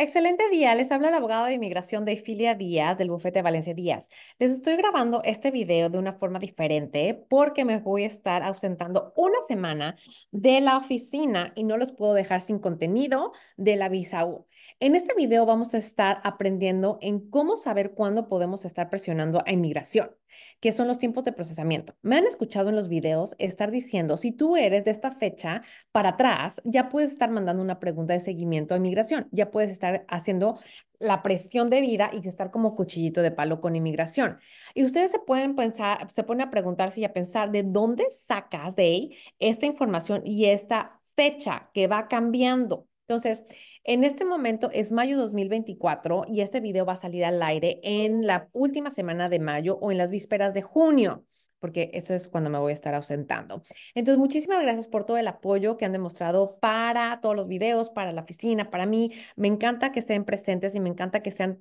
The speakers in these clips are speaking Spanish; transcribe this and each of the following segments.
Excelente día, les habla el abogado de inmigración de Filia Díaz del bufete Valencia Díaz. Les estoy grabando este video de una forma diferente porque me voy a estar ausentando una semana de la oficina y no los puedo dejar sin contenido de la visa U. En este video vamos a estar aprendiendo en cómo saber cuándo podemos estar presionando a inmigración, que son los tiempos de procesamiento. Me han escuchado en los videos estar diciendo, si tú eres de esta fecha para atrás, ya puedes estar mandando una pregunta de seguimiento a inmigración, ya puedes estar haciendo la presión de vida y estar como cuchillito de palo con inmigración. Y ustedes se pueden pensar, se ponen a preguntarse y a pensar de dónde sacas de ahí esta información y esta fecha que va cambiando. Entonces, en este momento es mayo 2024 y este video va a salir al aire en la última semana de mayo o en las vísperas de junio porque eso es cuando me voy a estar ausentando. Entonces, muchísimas gracias por todo el apoyo que han demostrado para todos los videos, para la oficina, para mí. Me encanta que estén presentes y me encanta que sean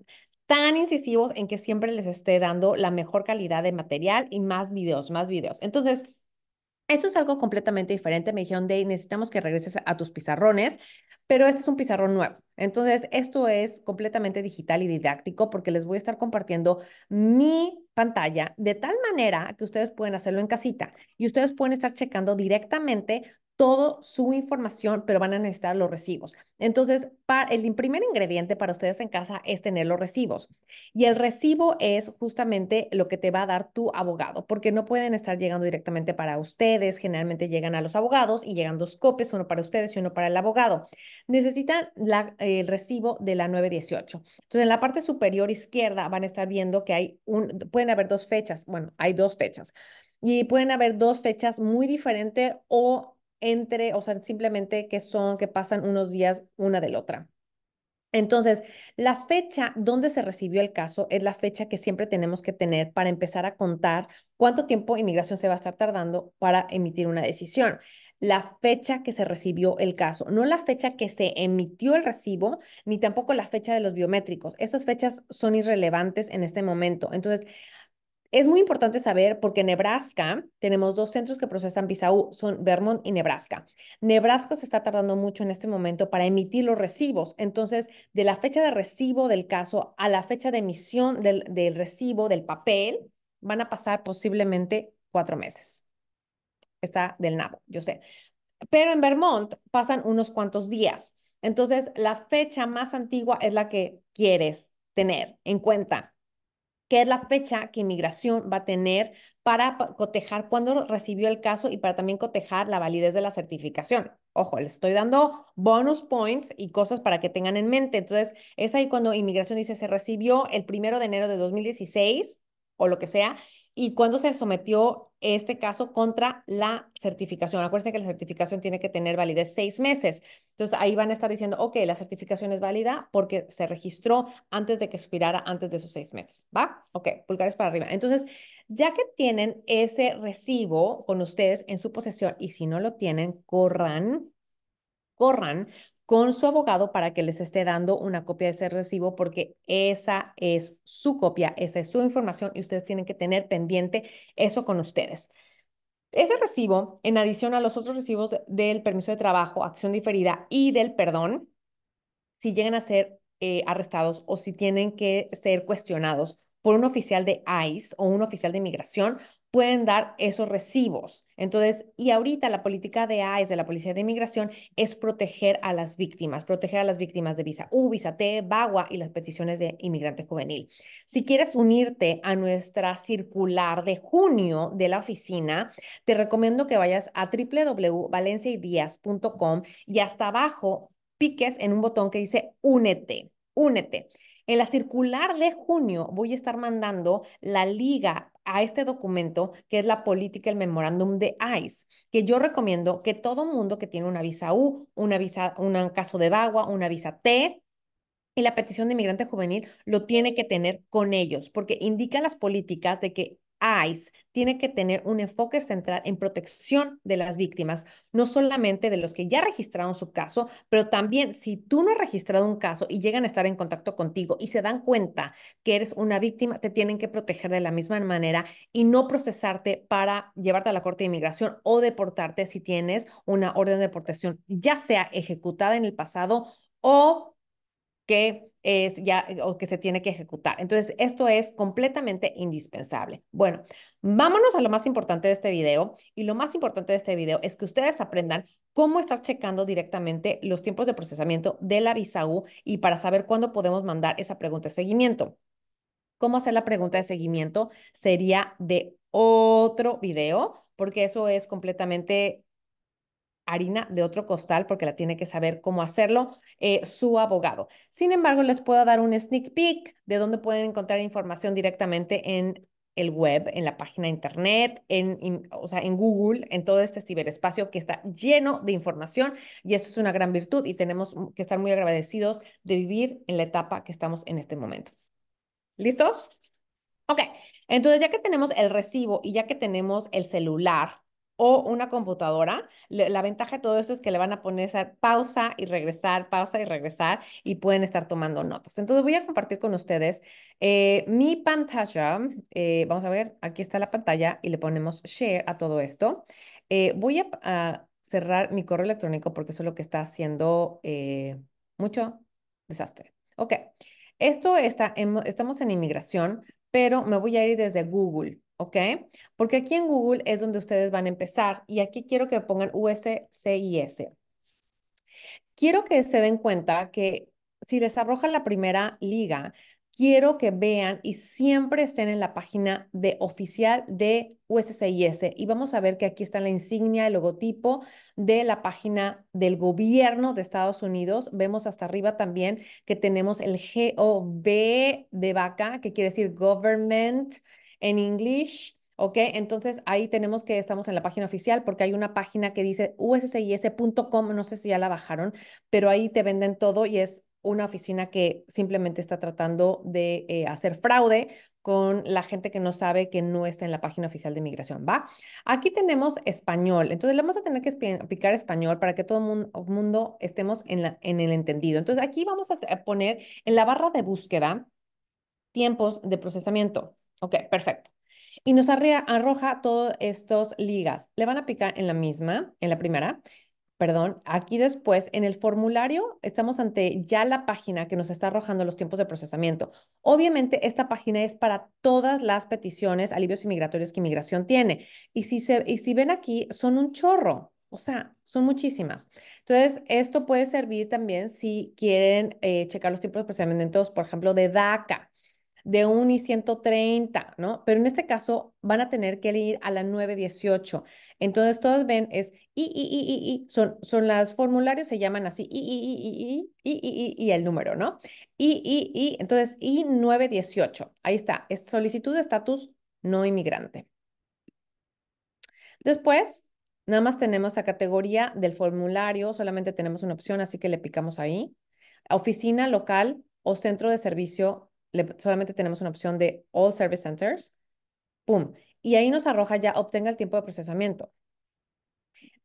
tan incisivos en que siempre les esté dando la mejor calidad de material y más videos, más videos. Entonces, eso es algo completamente diferente. Me dijeron, Day, necesitamos que regreses a tus pizarrones pero este es un pizarrón nuevo. Entonces, esto es completamente digital y didáctico porque les voy a estar compartiendo mi pantalla de tal manera que ustedes pueden hacerlo en casita y ustedes pueden estar checando directamente toda su información, pero van a necesitar los recibos. Entonces, para, el primer ingrediente para ustedes en casa es tener los recibos. Y el recibo es justamente lo que te va a dar tu abogado, porque no pueden estar llegando directamente para ustedes. Generalmente llegan a los abogados y llegan dos copias, uno para ustedes y uno para el abogado. Necesitan el recibo de la 918. Entonces, en la parte superior izquierda van a estar viendo que hay un, pueden haber dos fechas. Bueno, hay dos fechas. Y pueden haber dos fechas muy diferentes o entre, o sea, simplemente que son, que pasan unos días una del otra. Entonces, la fecha donde se recibió el caso es la fecha que siempre tenemos que tener para empezar a contar cuánto tiempo inmigración se va a estar tardando para emitir una decisión. La fecha que se recibió el caso, no la fecha que se emitió el recibo, ni tampoco la fecha de los biométricos. Esas fechas son irrelevantes en este momento. Entonces, es muy importante saber porque en Nebraska tenemos dos centros que procesan visa son Vermont y Nebraska. Nebraska se está tardando mucho en este momento para emitir los recibos. Entonces, de la fecha de recibo del caso a la fecha de emisión del, del recibo del papel, van a pasar posiblemente cuatro meses. Está del nabo, yo sé. Pero en Vermont pasan unos cuantos días. Entonces, la fecha más antigua es la que quieres tener en cuenta que es la fecha que inmigración va a tener para cotejar cuándo recibió el caso y para también cotejar la validez de la certificación. Ojo, les estoy dando bonus points y cosas para que tengan en mente. Entonces, es ahí cuando inmigración dice, se recibió el primero de enero de 2016 o lo que sea, y cuándo se sometió este caso contra la certificación. Acuérdense que la certificación tiene que tener validez seis meses. Entonces ahí van a estar diciendo, ok, la certificación es válida porque se registró antes de que expirara, antes de esos seis meses. ¿Va? Ok, pulgares para arriba. Entonces, ya que tienen ese recibo con ustedes en su posesión y si no lo tienen, corran corran con su abogado para que les esté dando una copia de ese recibo porque esa es su copia, esa es su información y ustedes tienen que tener pendiente eso con ustedes. Ese recibo, en adición a los otros recibos del permiso de trabajo, acción diferida y del perdón, si llegan a ser eh, arrestados o si tienen que ser cuestionados por un oficial de ICE o un oficial de inmigración pueden dar esos recibos. Entonces, y ahorita la política de ICE, de la Policía de Inmigración, es proteger a las víctimas, proteger a las víctimas de visa U, visa T, VAGUA y las peticiones de inmigrante juvenil. Si quieres unirte a nuestra circular de junio de la oficina, te recomiendo que vayas a www.valenciaidías.com y hasta abajo piques en un botón que dice únete, únete. En la circular de junio voy a estar mandando la liga a este documento que es la política, el memorándum de ICE, que yo recomiendo que todo mundo que tiene una visa U, una visa, un caso de vagua, una visa T, y la petición de inmigrante juvenil lo tiene que tener con ellos, porque indica las políticas de que ICE tiene que tener un enfoque central en protección de las víctimas, no solamente de los que ya registraron su caso, pero también si tú no has registrado un caso y llegan a estar en contacto contigo y se dan cuenta que eres una víctima, te tienen que proteger de la misma manera y no procesarte para llevarte a la Corte de Inmigración o deportarte si tienes una orden de deportación, ya sea ejecutada en el pasado o que es ya eh, o que se tiene que ejecutar. Entonces, esto es completamente indispensable. Bueno, vámonos a lo más importante de este video y lo más importante de este video es que ustedes aprendan cómo estar checando directamente los tiempos de procesamiento de la visa y para saber cuándo podemos mandar esa pregunta de seguimiento. Cómo hacer la pregunta de seguimiento sería de otro video porque eso es completamente harina de otro costal porque la tiene que saber cómo hacerlo eh, su abogado. Sin embargo, les puedo dar un sneak peek de dónde pueden encontrar información directamente en el web, en la página de internet, en, o sea, en Google, en todo este ciberespacio que está lleno de información y eso es una gran virtud y tenemos que estar muy agradecidos de vivir en la etapa que estamos en este momento. ¿Listos? Ok, entonces ya que tenemos el recibo y ya que tenemos el celular, o una computadora. la ventaja de todo esto es que le van a poner pausa y regresar, pausa y regresar y pueden estar tomando notas. Entonces voy a compartir con ustedes eh, mi pantalla. Eh, vamos a ver, aquí está la pantalla y le ponemos share a todo esto. Eh, voy a, cerrar mi correo electrónico porque eso es lo que está haciendo mucho desastre. Ok, esto está, estamos en inmigración, pero me voy a ir desde Google. ¿ok? Porque aquí en Google es donde ustedes van a empezar y aquí quiero que pongan USCIS. Quiero que se den cuenta que si les arroja la primera liga, quiero que vean y siempre estén en la página de oficial de USCIS. Y vamos a ver que aquí está la insignia, el logotipo de la página del gobierno de Estados Unidos. Vemos hasta arriba también que tenemos el GOV de vaca, que quiere decir Government en English, ¿ok? Entonces ahí tenemos que estamos en la página oficial porque hay una página que dice uscis.com, no sé si ya la bajaron, pero ahí te venden todo y es una oficina que simplemente está tratando de eh, hacer fraude con la gente que no sabe que no está en la página oficial de migración, ¿va? Aquí tenemos español, entonces le vamos a tener que explicar español para que todo el mundo, estemos en el entendido. Entonces aquí vamos a poner en la barra de búsqueda tiempos de procesamiento, Ok, perfecto. Y nos arroja todos estos ligas. Le van a picar en la misma, en la primera. Perdón, aquí después en el formulario estamos ante ya la página que nos está arrojando los tiempos de procesamiento. Obviamente esta página es para todas las peticiones, alivios inmigratorios que inmigración tiene. Y si, si ven aquí, son un chorro, o sea, son muchísimas. Entonces, esto puede servir también si quieren eh, checar los tiempos de procesamiento, por ejemplo, de DACA de 1 y 130, ¿no? Pero en este caso van a tener que ir a la 918. Entonces, todas ven, es I, I, I, I, I, son, son las formularios, se llaman así, I, I, I, I, I, I, I, I, el número, ¿no? I, I, I, entonces I 918. Ahí está, es solicitud de estatus no inmigrante. Después, nada más tenemos la categoría del formulario, solamente tenemos una opción, así que le picamos ahí. Oficina local o centro de servicio solamente tenemos una opción de All Service Centers, ¡pum! Y ahí nos arroja ya obtenga el tiempo de procesamiento.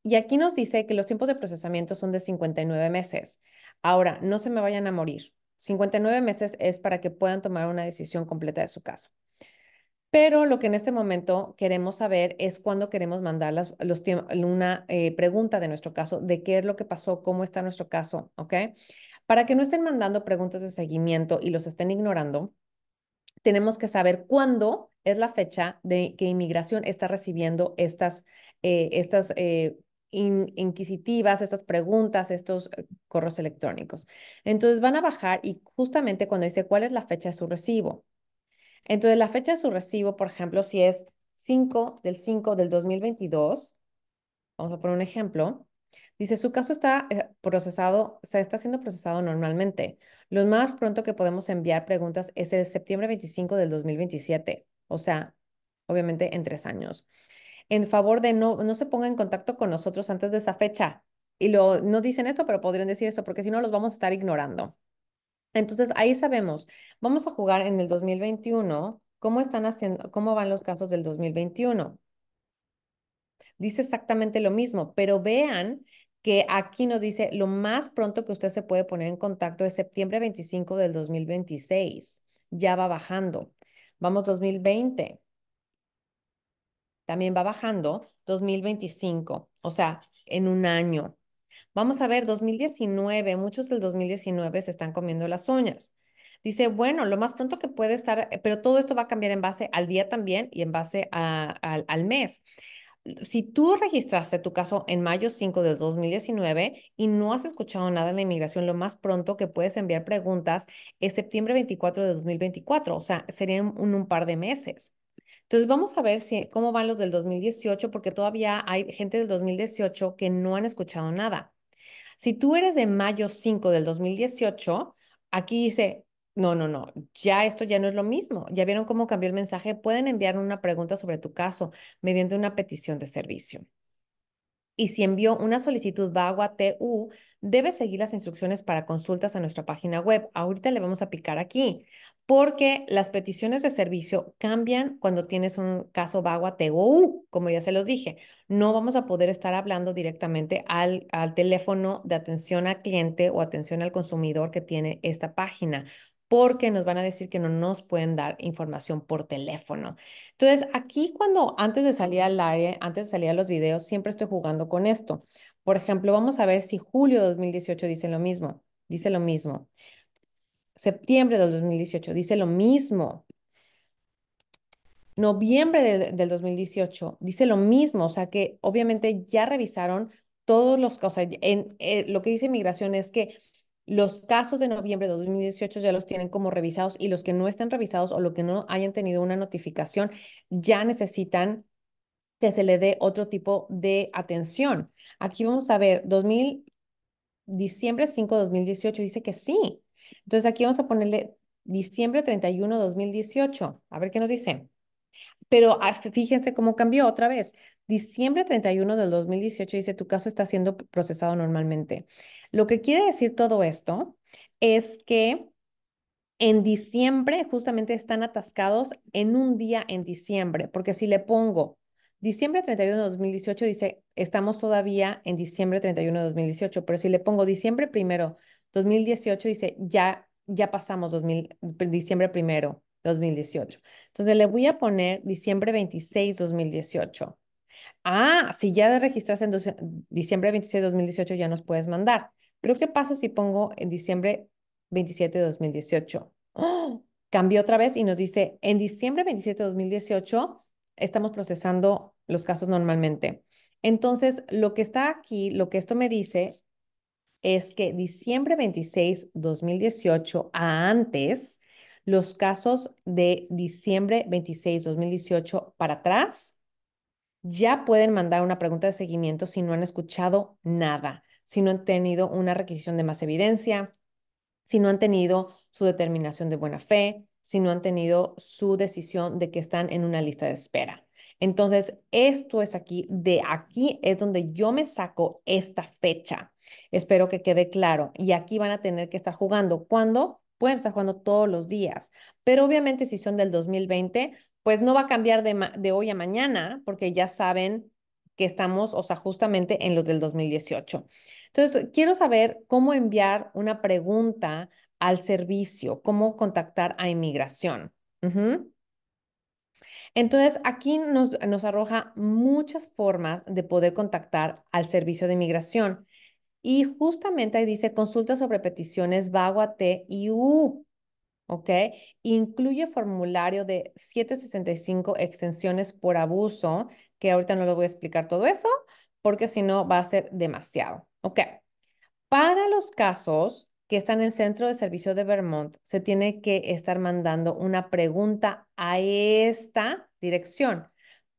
Y aquí nos dice que los tiempos de procesamiento son de 59 meses. Ahora, no se me vayan a morir. 59 meses es para que puedan tomar una decisión completa de su caso. Pero lo que en este momento queremos saber es cuándo queremos mandar los, una eh, pregunta de nuestro caso, de qué es lo que pasó, cómo está nuestro caso, ¿ok? Para que no estén mandando preguntas de seguimiento y los estén ignorando, tenemos que saber cuándo es la fecha de que inmigración está recibiendo estas, eh, estas eh, inquisitivas, estas preguntas, estos eh, correos electrónicos. Entonces van a bajar y justamente cuando dice cuál es la fecha de su recibo. Entonces la fecha de su recibo, por ejemplo, si es 5 del 5 del 2022, vamos a poner un ejemplo, Dice, su caso está eh, procesado, se está siendo procesado normalmente. Lo más pronto que podemos enviar preguntas es el septiembre 25 del 2027, o sea, obviamente en tres años. En favor de no, no se ponga en contacto con nosotros antes de esa fecha. Y lo, no dicen esto, pero podrían decir esto, porque si no los vamos a estar ignorando. Entonces, ahí sabemos, vamos a jugar en el 2021, cómo están haciendo, cómo van los casos del 2021 dice exactamente lo mismo, pero vean que aquí nos dice lo más pronto que usted se puede poner en contacto es septiembre 25 del 2026. Ya va bajando. Vamos 2020. También va bajando 2025, o sea, en un año. Vamos a ver, 2019, muchos del 2019 se están comiendo las uñas. Dice, bueno, lo más pronto que puede estar, pero todo esto va a cambiar en base al día también y en base al mes si tú registraste tu caso en mayo 5 del 2019 y no has escuchado nada de inmigración, lo más pronto que puedes enviar preguntas es septiembre 24 de 2024, o sea, serían un, par de meses. Entonces vamos a ver cómo van los del 2018, porque todavía hay gente del 2018 que no han escuchado nada. Si tú eres de mayo 5 del 2018, aquí dice, no, no, no, ya esto ya no es lo mismo. Ya vieron cómo cambió el mensaje. Pueden enviar una pregunta sobre tu caso mediante una petición de servicio. Y si envió una solicitud VAGO TU, debe seguir las instrucciones para consultas a nuestra página web. Ahorita le vamos a picar aquí, porque las peticiones de servicio cambian cuando tienes un caso Vagua TU, como ya se los dije. No vamos a poder estar hablando directamente al, al teléfono de atención al cliente o atención al consumidor que tiene esta página porque nos van a decir que no nos pueden dar información por teléfono. Entonces, aquí cuando antes de salir al área, antes de salir a los videos, siempre estoy jugando con esto. Por ejemplo, vamos a ver si julio de 2018 dice lo mismo, dice lo mismo. Septiembre del 2018 dice lo mismo. Noviembre del 2018 dice lo mismo, o sea que obviamente ya revisaron todos los, casos. Eh, lo que dice migración es que los casos de noviembre de 2018 ya los tienen como revisados y los que no estén revisados o los que no hayan tenido una notificación ya necesitan que se le dé otro tipo de atención. Aquí vamos a ver 2000, diciembre 5 de 2018 dice que sí. Entonces aquí vamos a ponerle diciembre 31 de 2018. A ver qué nos dice. Pero ah, fíjense cómo cambió otra vez. Diciembre 31 del 2018 dice, tu caso está siendo procesado normalmente. Lo que quiere decir todo esto es que en diciembre justamente están atascados en un día en diciembre, porque si le pongo diciembre 31 de 2018, dice, estamos todavía en diciembre 31 de 2018, pero si le pongo diciembre primero 2018, dice, ya, ya pasamos 2000, diciembre primero 2018. Entonces le voy a poner diciembre 26, 2018. Ah, si ya registraste en diciembre 26, 2018, ya nos puedes mandar. Pero ¿qué pasa si pongo en diciembre 27, 2018? ¡Oh! Cambió otra vez y nos dice, en diciembre 27, 2018, estamos procesando los casos normalmente. Entonces, lo que está aquí, lo que esto me dice es que diciembre 26, 2018 a antes los casos de diciembre 26, 2018 para atrás, ya pueden mandar una pregunta de seguimiento si no han escuchado nada, si no han tenido una requisición de más evidencia, si no han tenido su determinación de buena fe, si no han tenido su decisión de que están en una lista de espera. Entonces, esto es aquí, de aquí es donde yo me saco esta fecha. Espero que quede claro. Y aquí van a tener que estar jugando. ¿Cuándo? pueden estar jugando todos los días. Pero obviamente si son del 2020, pues no va a cambiar de, hoy a mañana porque ya saben que estamos, o sea, justamente en los del 2018. Entonces, quiero saber cómo enviar una pregunta al servicio, cómo contactar a inmigración. Entonces, aquí nos, arroja muchas formas de poder contactar al servicio de inmigración. Y justamente ahí dice consulta sobre peticiones VAGUA T y U. ¿Ok? Incluye formulario de 765 extensiones por abuso, que ahorita no lo voy a explicar todo eso, porque si no va a ser demasiado. ¿Ok? Para los casos que están en el Centro de Servicio de Vermont, se tiene que estar mandando una pregunta a esta dirección.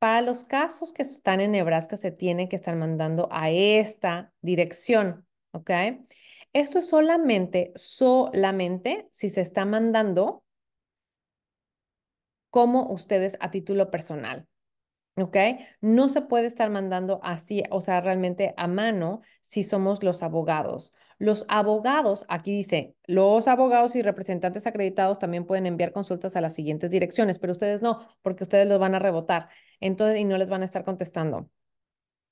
Para los casos que están en Nebraska, se tienen que estar mandando a esta dirección, ¿ok? Esto es solamente, solamente si se está mandando como ustedes a título personal, ¿ok? No se puede estar mandando así, o sea, realmente a mano si somos los abogados. Los abogados, aquí dice, los abogados y representantes acreditados también pueden enviar consultas a las siguientes direcciones, pero ustedes no, porque ustedes los van a rebotar. Entonces, y no les van a estar contestando.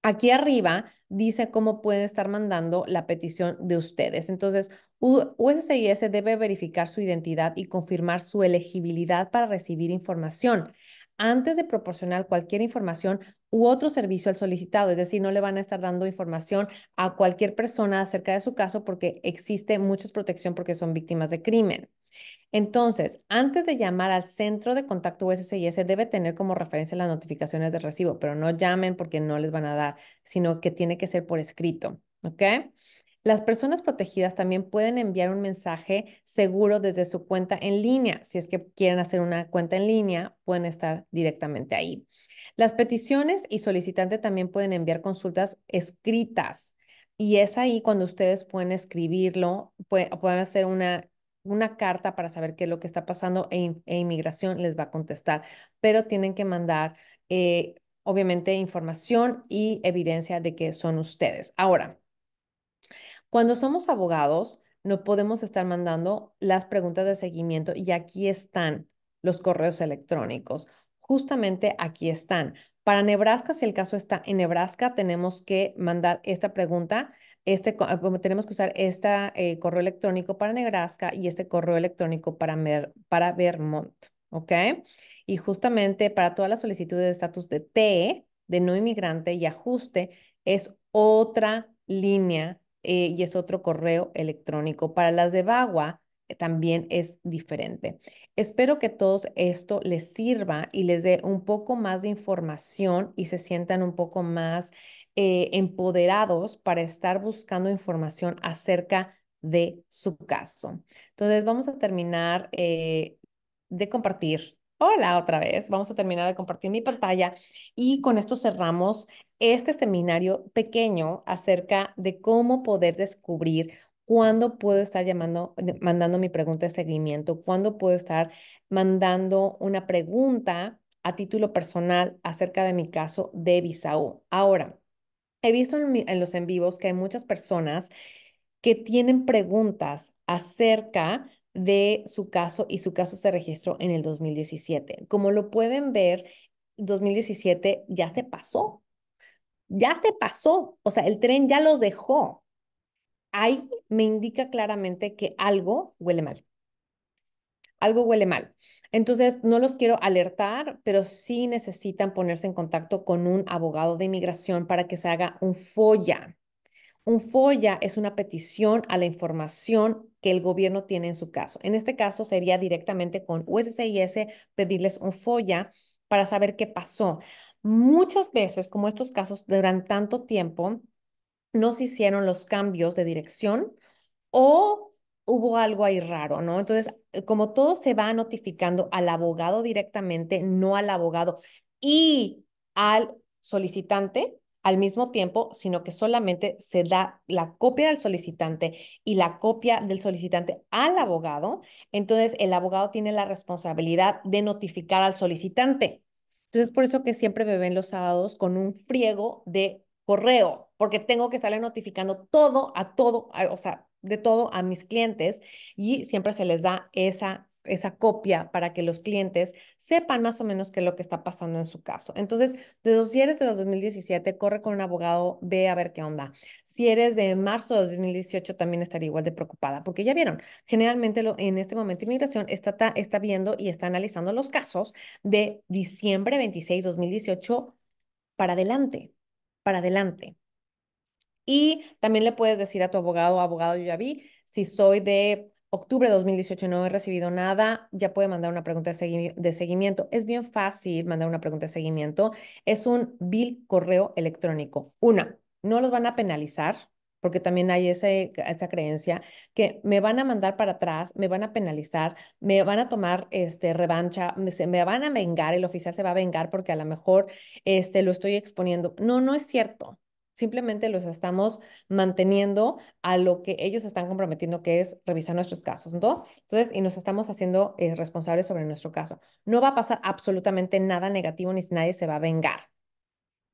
Aquí arriba dice cómo puede estar mandando la petición de ustedes. Entonces, USCIS debe verificar su identidad y confirmar su elegibilidad para recibir información antes de proporcionar cualquier información u otro servicio al solicitado. Es decir, no le van a estar dando información a cualquier persona acerca de su caso porque existe muchas protección porque son víctimas de crimen. Entonces, antes de llamar al centro de contacto USCIS, debe tener como referencia las notificaciones de recibo, pero no llamen porque no les van a dar, sino que tiene que ser por escrito, ¿ok? Las personas protegidas también pueden enviar un mensaje seguro desde su cuenta en línea. Si es que quieren hacer una cuenta en línea, pueden estar directamente ahí. Las peticiones y solicitante también pueden enviar consultas escritas. Y es ahí cuando ustedes pueden escribirlo, pueden hacer una una carta para saber qué es lo que está pasando e, e inmigración les va a contestar, pero tienen que mandar, eh, obviamente, información y evidencia de que son ustedes. Ahora, cuando somos abogados, no podemos estar mandando las preguntas de seguimiento y aquí están los correos electrónicos. Justamente aquí están. Para Nebraska, si el caso está en Nebraska, tenemos que mandar esta pregunta este, tenemos que usar este correo electrónico para Nebraska y este correo electrónico para, para Vermont, ¿ok? Y justamente para todas las solicitudes de estatus de T, de no inmigrante y ajuste, es otra línea eh, y es otro correo electrónico. Para las de Bagua también es diferente. Espero que todo esto les sirva y les dé un poco más de información y se sientan un poco más eh, empoderados para estar buscando información acerca de su caso. Entonces vamos a terminar eh, de compartir. Hola otra vez, vamos a terminar de compartir mi pantalla y con esto cerramos este seminario pequeño acerca de cómo poder descubrir ¿Cuándo puedo estar llamando, mandando mi pregunta de seguimiento? ¿Cuándo puedo estar mandando una pregunta a título personal acerca de mi caso de Bisaú? Ahora, he visto en, en los en vivos que hay muchas personas que tienen preguntas acerca de su caso y su caso se registró en el 2017. Como lo pueden ver, 2017 ya se pasó. Ya se pasó, o sea, el tren ya los dejó ahí me indica claramente que algo huele mal. Algo huele mal. Entonces, no los quiero alertar, pero sí necesitan ponerse en contacto con un abogado de inmigración para que se haga un folla. Un folla es una petición a la información que el gobierno tiene en su caso. En este caso sería directamente con USCIS pedirles un folla para saber qué pasó. Muchas veces, como estos casos duran tanto tiempo, no se hicieron los cambios de dirección o hubo algo ahí raro, ¿no? Entonces, eh, como todo se va notificando al abogado directamente, no al abogado y al solicitante al mismo tiempo, sino que solamente se da la copia del solicitante y la copia del solicitante al abogado, entonces el abogado tiene la responsabilidad de notificar al solicitante. Entonces, por eso que siempre me ven los sábados con un friego de correo, porque tengo que estarle notificando todo a todo, o sea, de todo a mis clientes y siempre se les da esa esa copia para que los clientes sepan más o menos qué es lo que está pasando en su caso. Entonces, si eres de 2017, corre con un abogado, ve a ver qué onda. Si eres de marzo de 2018, también estaría igual de preocupada, porque ya vieron, generalmente en este momento inmigración está, está viendo y está analizando los casos de diciembre 26, 2018 para adelante, para adelante. Y también le puedes decir a tu abogado, abogado, yo ya vi, si soy de octubre de 2018 no he recibido nada, ya puede mandar una pregunta de, seguimiento. Es bien fácil mandar una pregunta de seguimiento. Es un bill correo electrónico. Una, no los van a penalizar porque también hay ese, esa creencia que me van a mandar para atrás, me van a penalizar, me van a tomar este, revancha, me, van a vengar, el oficial se va a vengar porque a lo mejor este, lo estoy exponiendo. No, no es cierto simplemente los estamos manteniendo a lo que ellos están comprometiendo, que es revisar nuestros casos, ¿no? Entonces, y nos estamos haciendo eh, responsables sobre nuestro caso. No va a pasar absolutamente nada negativo ni nadie se va a vengar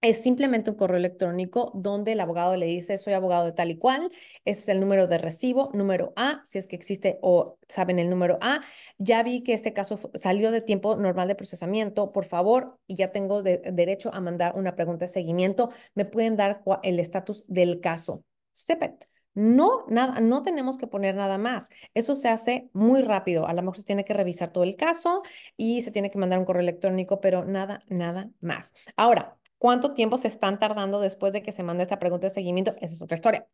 es simplemente un correo electrónico donde el abogado le dice, soy abogado de tal y cual, ese es el número de recibo, número A, si es que existe o saben el número A, ya vi que este caso salió de tiempo normal de procesamiento, por favor, y ya tengo derecho a mandar una pregunta de seguimiento, me pueden dar el estatus del caso. SEPET. No, nada, no tenemos que poner nada más. Eso se hace muy rápido. A lo mejor se tiene que revisar todo el caso y se tiene que mandar un correo electrónico, pero nada, nada más. Ahora, ¿Cuánto tiempo se están tardando después de que se manda esta pregunta de seguimiento? Esa es otra historia.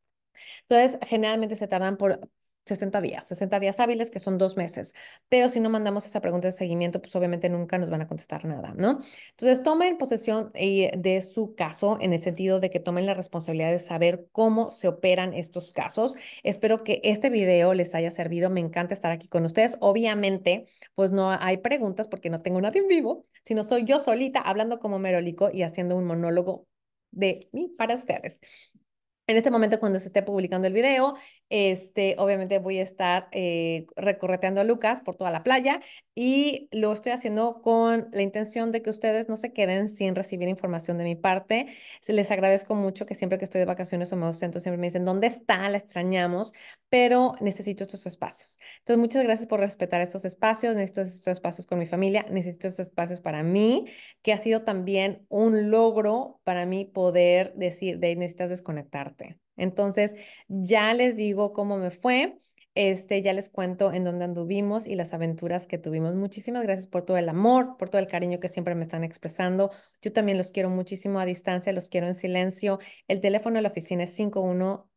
Entonces, generalmente se tardan por 60 días, 60 días hábiles, que son dos meses. Pero si no mandamos esa pregunta de seguimiento, pues obviamente nunca nos van a contestar nada, ¿no? Entonces, tomen posesión eh, de su caso en el sentido de que tomen la responsabilidad de saber cómo se operan estos casos. Espero que este video les haya servido. Me encanta estar aquí con ustedes. Obviamente, pues no hay preguntas porque no tengo nadie en vivo, sino soy yo solita hablando como merolico y haciendo un monólogo de mí para ustedes. En este momento, cuando se esté publicando el video, este, obviamente voy a estar eh, recorreteando a Lucas por toda la playa y lo estoy haciendo con la intención de que ustedes no se queden sin recibir información de mi parte. Les agradezco mucho que siempre que estoy de vacaciones o me ausento, siempre me dicen, ¿dónde está? La extrañamos, pero necesito estos espacios. Entonces, muchas gracias por respetar estos espacios, necesito estos espacios con mi familia, necesito estos espacios para mí, que ha sido también un logro para mí poder decir, de necesitas desconectarte. Entonces, ya les digo cómo me fue. Este, ya les cuento en dónde anduvimos y las aventuras que tuvimos. Muchísimas gracias por todo el amor, por todo el cariño que siempre me están expresando. Yo también los quiero muchísimo a distancia, los quiero en silencio. El teléfono de la oficina es 51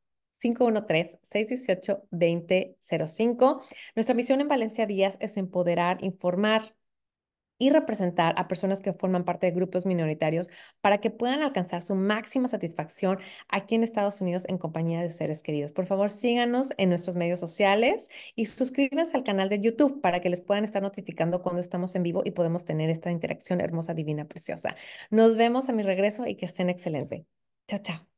513-618-2005. Nuestra misión en Valencia Díaz es empoderar, informar, y representar a personas que forman parte de grupos minoritarios para que puedan alcanzar su máxima satisfacción aquí en Estados Unidos en compañía de sus seres queridos. Por favor, síganos en nuestros medios sociales y suscríbanse al canal de YouTube para que les puedan estar notificando cuando estamos en vivo y podemos tener esta interacción hermosa, divina, preciosa. Nos vemos a mi regreso y que estén excelente. Chao, chao.